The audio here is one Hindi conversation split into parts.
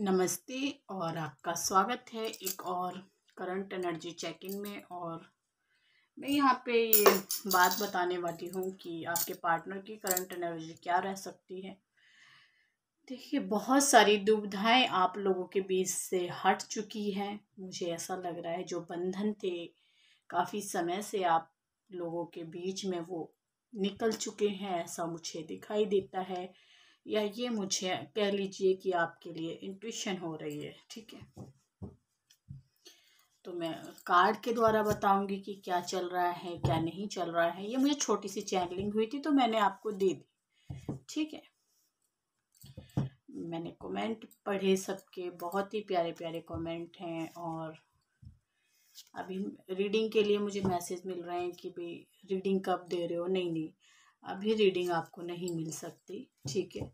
नमस्ते और आपका स्वागत है एक और करंट एनर्जी चेक इन में और मैं यहाँ पे ये बात बताने वाली हूँ कि आपके पार्टनर की करंट एनर्जी क्या रह सकती है देखिए बहुत सारी दुविधाएँ आप लोगों के बीच से हट चुकी हैं मुझे ऐसा लग रहा है जो बंधन थे काफ़ी समय से आप लोगों के बीच में वो निकल चुके हैं ऐसा मुझे दिखाई देता है या ये मुझे कह लीजिए कि आपके लिए इंट्यूशन हो रही है ठीक है तो मैं कार्ड के द्वारा बताऊंगी कि क्या चल रहा है क्या नहीं चल रहा है ये मुझे छोटी सी चैनलिंग हुई थी तो मैंने आपको दे दी ठीक है मैंने कमेंट पढ़े सबके बहुत ही प्यारे प्यारे कमेंट हैं और अभी रीडिंग के लिए मुझे मैसेज मिल रहे हैं कि भाई रीडिंग कब दे रहे हो नहीं नहीं अभी रीडिंग आपको नहीं मिल सकती ठीक है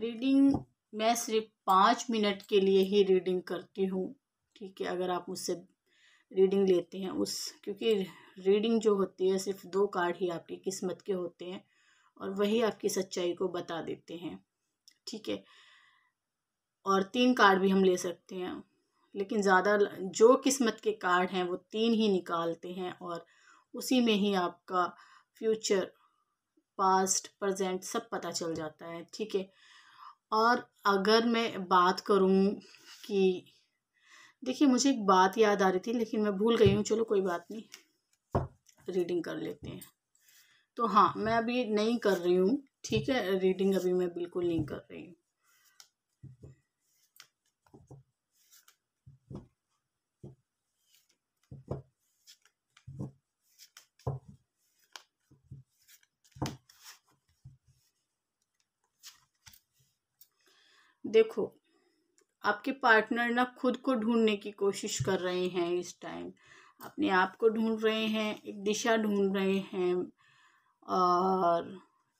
रीडिंग मैं सिर्फ पाँच मिनट के लिए ही रीडिंग करती हूँ ठीक है अगर आप मुझसे रीडिंग लेते हैं उस क्योंकि रीडिंग जो होती है सिर्फ दो कार्ड ही आपकी किस्मत के होते हैं और वही आपकी सच्चाई को बता देते हैं ठीक है और तीन कार्ड भी हम ले सकते हैं लेकिन ज़्यादा जो किस्मत के कार्ड हैं वो तीन ही निकालते हैं और उसी में ही आपका फ्यूचर पास्ट प्रजेंट सब पता चल जाता है ठीक है और अगर मैं बात करूँ कि देखिए मुझे एक बात याद आ रही थी लेकिन मैं भूल गई हूँ चलो कोई बात नहीं रीडिंग कर लेते हैं तो हाँ मैं अभी नहीं कर रही हूँ ठीक है रीडिंग अभी मैं बिल्कुल नहीं कर रही हूँ देखो आपके पार्टनर ना खुद को ढूंढने की कोशिश कर रहे हैं इस टाइम अपने आप को ढूंढ रहे हैं एक दिशा ढूंढ रहे हैं और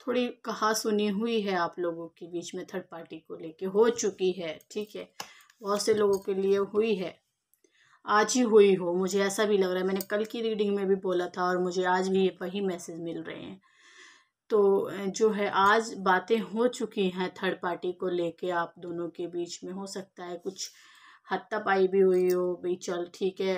थोड़ी कहा सुनी हुई है आप लोगों के बीच में थर्ड पार्टी को लेके हो चुकी है ठीक है बहुत से लोगों के लिए हुई है आज ही हुई हो मुझे ऐसा भी लग रहा है मैंने कल की रीडिंग में भी बोला था और मुझे आज भी ये वही मैसेज मिल रहे हैं तो जो है आज बातें हो चुकी हैं थर्ड पार्टी को लेके आप दोनों के बीच में हो सकता है कुछ हत्तापाई भी हुई हो भाई चल ठीक है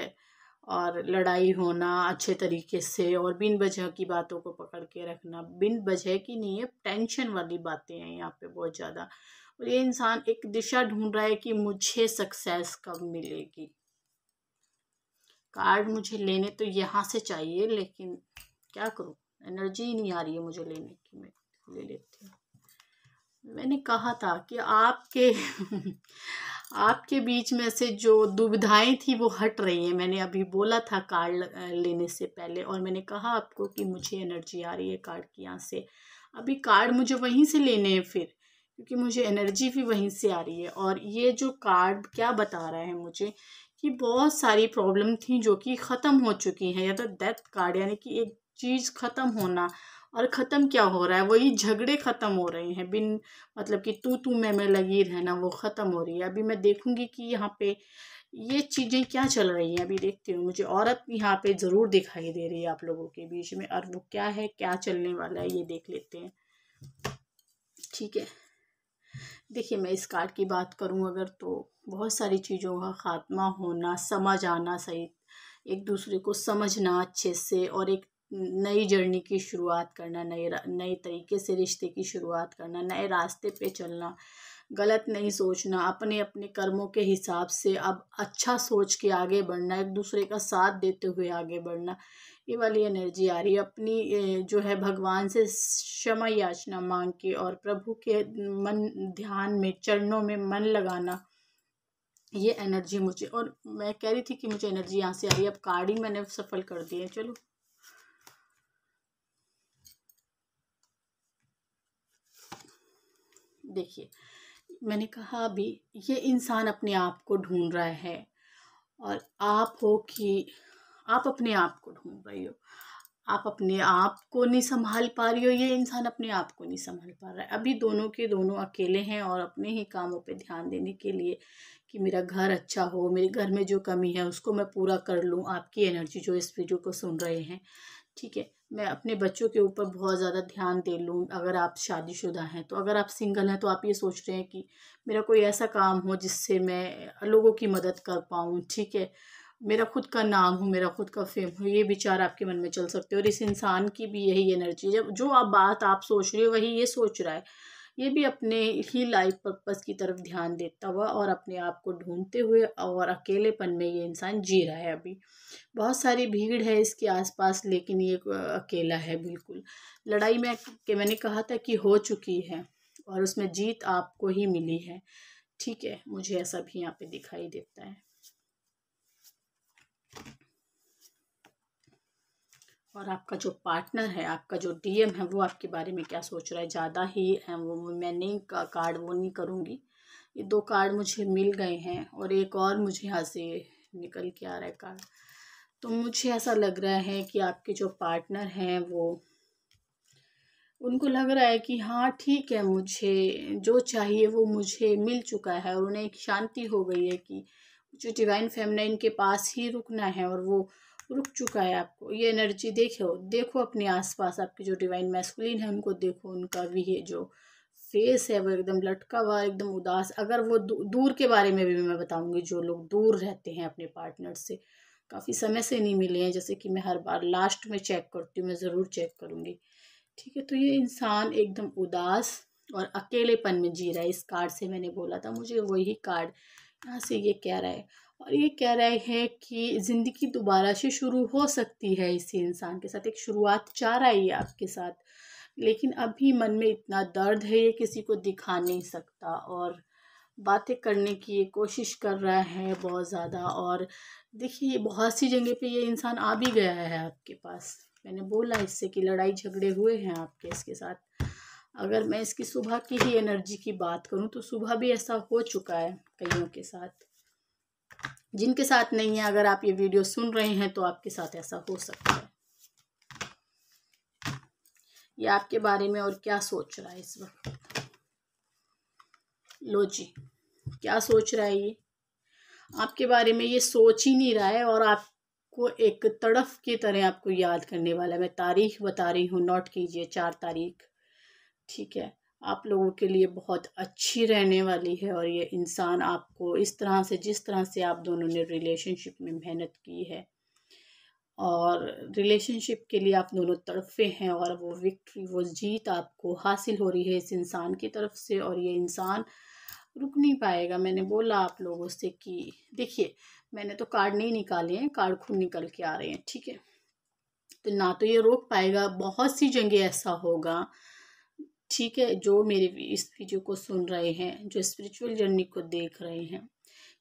और लड़ाई होना अच्छे तरीके से और बिन वजह की बातों को पकड़ के रखना बिन वजह की नहीं है टेंशन वाली बातें हैं यहाँ पे बहुत ज़्यादा और ये इंसान एक दिशा ढूंढ रहा है कि मुझे सक्सेस कब मिलेगी कार्ड मुझे लेने तो यहाँ से चाहिए लेकिन क्या करूँ एनर्जी ही नहीं आ रही है मुझे लेने की मैं ले लेती हूँ मैंने कहा था कि आपके आपके बीच में से जो दुविधाएं थी वो हट रही हैं मैंने अभी बोला था कार्ड लेने से पहले और मैंने कहा आपको कि मुझे एनर्जी आ रही है कार्ड की यहाँ से अभी कार्ड मुझे वहीं से लेने हैं फिर क्योंकि मुझे एनर्जी भी वहीं से आ रही है और ये जो कार्ड क्या बता रहा है मुझे कि बहुत सारी प्रॉब्लम थी जो कि ख़त्म हो चुकी हैं या तो डेथ कार्ड यानी कि एक चीज़ ख़त्म होना और ख़त्म क्या हो रहा है वही झगड़े ख़त्म हो रहे हैं बिन मतलब कि तू तू मैं मैं लगी रहना वो ख़त्म हो रही है अभी मैं देखूँगी कि यहाँ पे ये चीज़ें क्या चल रही हैं अभी देखती हूँ मुझे औरत यहाँ पे ज़रूर दिखाई दे रही है आप लोगों के बीच में और वो क्या है क्या चलने वाला है ये देख लेते हैं ठीक है देखिए मैं इस कार्ड की बात करूँ अगर तो बहुत सारी चीज़ों का खात्मा होना समझ आना सही एक दूसरे को समझना अच्छे से और एक नई जर्नी की शुरुआत करना नए नए तरीके से रिश्ते की शुरुआत करना नए रास्ते पे चलना गलत नहीं सोचना अपने अपने कर्मों के हिसाब से अब अच्छा सोच के आगे बढ़ना एक दूसरे का साथ देते हुए आगे बढ़ना ये वाली एनर्जी आ रही है अपनी जो है भगवान से क्षमा याचना मांग के और प्रभु के मन ध्यान में चरणों में मन लगाना ये एनर्जी मुझे और मैं कह रही थी कि मुझे एनर्जी यहाँ से आ रही है अब कार्ड ही मैंने सफल कर दिए चलो देखिए मैंने कहा अभी ये इंसान अपने आप को ढूंढ रहा है और आप हो कि आप अपने आप को ढूंढ रही हो आप अपने आप को नहीं संभाल पा रही हो ये इंसान अपने आप को नहीं संभाल पा रहा है अभी दोनों के दोनों अकेले हैं और अपने ही कामों पे ध्यान देने के लिए कि मेरा घर अच्छा हो मेरे घर में जो कमी है उसको मैं पूरा कर लूँ आपकी एनर्जी जो इस वीडियो को सुन रहे हैं ठीक है मैं अपने बच्चों के ऊपर बहुत ज़्यादा ध्यान दे लूँ अगर आप शादीशुदा हैं तो अगर आप सिंगल हैं तो आप ये सोच रहे हैं कि मेरा कोई ऐसा काम हो जिससे मैं लोगों की मदद कर पाऊँ ठीक है मेरा खुद का नाम हो मेरा खुद का फेम हो ये विचार आपके मन में चल सकते हैं और इस इंसान की भी यही एनर्जी है जो आप बात आप सोच रहे हो वही ये सोच रहा है ये भी अपने ही लाइफ पर्पस की तरफ ध्यान देता हुआ और अपने आप को ढूंढते हुए और अकेलेपन में ये इंसान जी रहा है अभी बहुत सारी भीड़ है इसके आसपास लेकिन ये अकेला है बिल्कुल लड़ाई में के मैंने कहा था कि हो चुकी है और उसमें जीत आपको ही मिली है ठीक है मुझे ऐसा भी यहाँ पे दिखाई देता है और आपका जो पार्टनर है आपका जो डीएम है वो आपके बारे में क्या सोच रहा है ज़्यादा ही वो मैं नहीं का, कार्ड वो नहीं करूँगी ये दो कार्ड मुझे मिल गए हैं और एक और मुझे यहाँ से निकल के आ रहा है कार्ड तो मुझे ऐसा लग रहा है कि आपके जो पार्टनर हैं वो उनको लग रहा है कि हाँ ठीक है मुझे जो चाहिए वो मुझे मिल चुका है और उन्हें एक शांति हो गई है कि जो डिवाइन फेमना इनके पास ही रुकना है और वो रुक चुका है आपको ये एनर्जी देखो देखो अपने आसपास आपकी जो डिवाइन मैस्कुलिन है उनको देखो उनका भी है जो फेस है वो एकदम लटका हुआ एकदम उदास अगर वो दूर के बारे में भी मैं बताऊंगी जो लोग दूर रहते हैं अपने पार्टनर से काफ़ी समय से नहीं मिले हैं जैसे कि मैं हर बार लास्ट में चेक करती हूँ मैं ज़रूर चेक करूँगी ठीक है तो ये इंसान एकदम उदास और अकेलेपन में जी रहा है इस कार्ड से मैंने बोला था मुझे वही कार्ड यहाँ से ये कह रहा है और ये कह रहे हैं कि ज़िंदगी दोबारा से शुरू हो सकती है इसी इंसान के साथ एक शुरुआत चाह रहा है आपके साथ लेकिन अभी मन में इतना दर्द है ये किसी को दिखा नहीं सकता और बातें करने की ये कोशिश कर रहा है बहुत ज़्यादा और देखिए बहुत सी जगह पे ये इंसान आ भी गया है आपके पास मैंने बोला इससे कि लड़ाई झगड़े हुए हैं आपके इसके साथ अगर मैं इसकी सुबह की ही एनर्जी की बात करूँ तो सुबह भी ऐसा हो चुका है कईयों के साथ जिनके साथ नहीं है अगर आप ये वीडियो सुन रहे हैं तो आपके साथ ऐसा हो सकता है ये आपके बारे में और क्या सोच रहा है इस वक्त लो जी क्या सोच रहा है ये आपके बारे में ये सोच ही नहीं रहा है और आपको एक तड़फ की तरह आपको याद करने वाला है मैं तारीख बता रही हूँ नोट कीजिए चार तारीख ठीक है आप लोगों के लिए बहुत अच्छी रहने वाली है और ये इंसान आपको इस तरह से जिस तरह से आप दोनों ने रिलेशनशिप में मेहनत की है और रिलेशनशिप के लिए आप दोनों तरफे हैं और वो विक्ट्री वो जीत आपको हासिल हो रही है इस इंसान की तरफ से और ये इंसान रुक नहीं पाएगा मैंने बोला आप लोगों से कि देखिए मैंने तो कार्ड नहीं निकाले हैं कार्ड खुद निकल के आ रहे हैं ठीक है तो ना तो ये रोक पाएगा बहुत सी जगह ऐसा होगा ठीक है जो मेरे इस वीडियो को सुन रहे हैं जो स्पिरिचुअल जर्नी को देख रहे हैं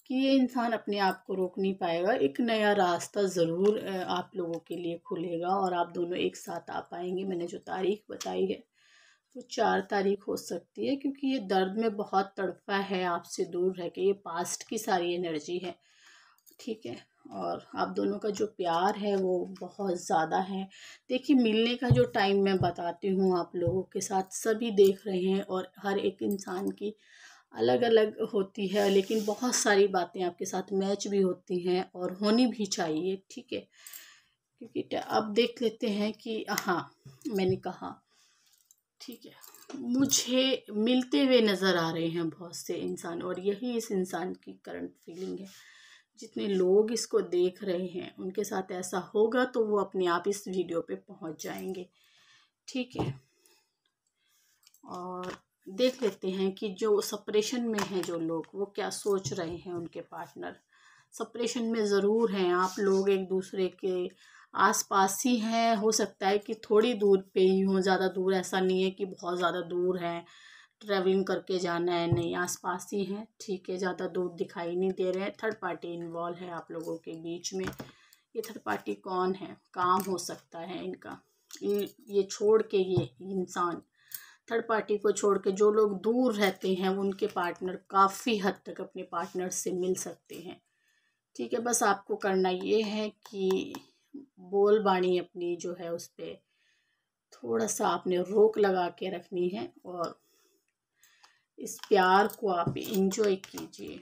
कि ये इंसान अपने आप को रोक नहीं पाएगा एक नया रास्ता ज़रूर आप लोगों के लिए खुलेगा और आप दोनों एक साथ आ पाएंगे मैंने जो तारीख बताई है वो तो चार तारीख हो सकती है क्योंकि ये दर्द में बहुत तड़पा है आपसे दूर रह के ये पास्ट की सारी एनर्जी है ठीक है और आप दोनों का जो प्यार है वो बहुत ज़्यादा है देखिए मिलने का जो टाइम मैं बताती हूँ आप लोगों के साथ सभी देख रहे हैं और हर एक इंसान की अलग अलग होती है लेकिन बहुत सारी बातें आपके साथ मैच भी होती हैं और होनी भी चाहिए ठीक है क्योंकि अब देख लेते हैं कि हाँ मैंने कहा ठीक है मुझे मिलते हुए नज़र आ रहे हैं बहुत से इंसान और यही इस इंसान की करंट फीलिंग है जितने लोग इसको देख रहे हैं उनके साथ ऐसा होगा तो वो अपने आप इस वीडियो पे पहुंच जाएंगे ठीक है और देख लेते हैं कि जो सपरेशन में हैं जो लोग वो क्या सोच रहे हैं उनके पार्टनर सपरेशन में ज़रूर हैं आप लोग एक दूसरे के आसपास ही हैं हो सकता है कि थोड़ी दूर पे ही हों ज़्यादा दूर ऐसा नहीं है कि बहुत ज़्यादा दूर है ट्रैवलिंग करके जाना है नहीं आस पास ही हैं ठीक है ज़्यादा दूर दिखाई नहीं दे रहे हैं थर्ड पार्टी इन्वॉल्व है आप लोगों के बीच में ये थर्ड पार्टी कौन है काम हो सकता है इनका ये छोड़ के ये इंसान थर्ड पार्टी को छोड़ के जो लोग दूर रहते हैं उनके पार्टनर काफ़ी हद तक अपने पार्टनर से मिल सकते हैं ठीक है बस आपको करना ये है कि बोल बाणी अपनी जो है उस पर थोड़ा सा आपने रोक लगा के रखनी है और इस प्यार को आप इंजॉय कीजिए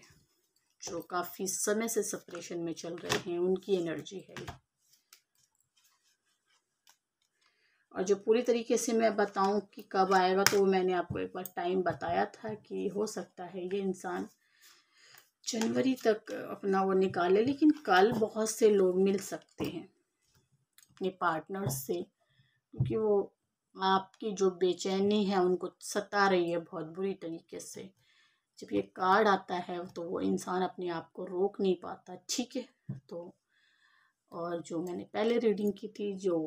जो काफ़ी समय से सेपरेशन में चल रहे हैं उनकी एनर्जी है और जो पूरी तरीके से मैं बताऊं कि कब आएगा तो मैंने आपको एक बार टाइम बताया था कि हो सकता है ये इंसान जनवरी तक अपना वो निकाले लेकिन कल बहुत से लोग मिल सकते हैं अपने पार्टनर्स से क्योंकि वो आपकी जो बेचैनी है उनको सता रही है बहुत बुरी तरीके से जब ये कार्ड आता है तो वो इंसान अपने आप को रोक नहीं पाता ठीक है तो और जो मैंने पहले रीडिंग की थी जो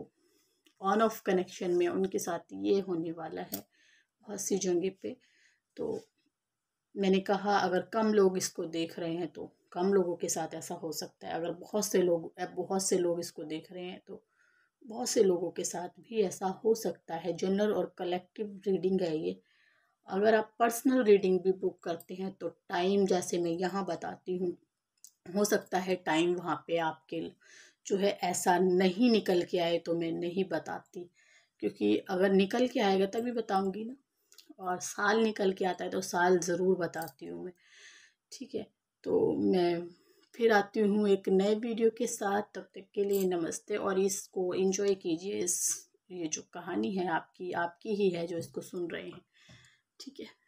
ऑन ऑफ कनेक्शन में उनके साथ ये होने वाला है बहुत सी जगह पे तो मैंने कहा अगर कम लोग इसको देख रहे हैं तो कम लोगों के साथ ऐसा हो सकता है अगर बहुत से लोग बहुत से लोग इसको देख रहे हैं तो बहुत से लोगों के साथ भी ऐसा हो सकता है जनरल और कलेक्टिव रीडिंग है ये अगर आप पर्सनल रीडिंग भी बुक करते हैं तो टाइम जैसे मैं यहाँ बताती हूँ हो सकता है टाइम वहाँ पे आपके जो है ऐसा नहीं निकल के आए तो मैं नहीं बताती क्योंकि अगर निकल के आएगा तभी बताऊँगी ना और साल निकल के आता है तो साल ज़रूर बताती हूँ मैं ठीक है तो मैं फिर आती हूँ एक नए वीडियो के साथ तब तक के लिए नमस्ते और इसको इन्जॉय कीजिए इस ये जो कहानी है आपकी आपकी ही है जो इसको सुन रहे हैं ठीक है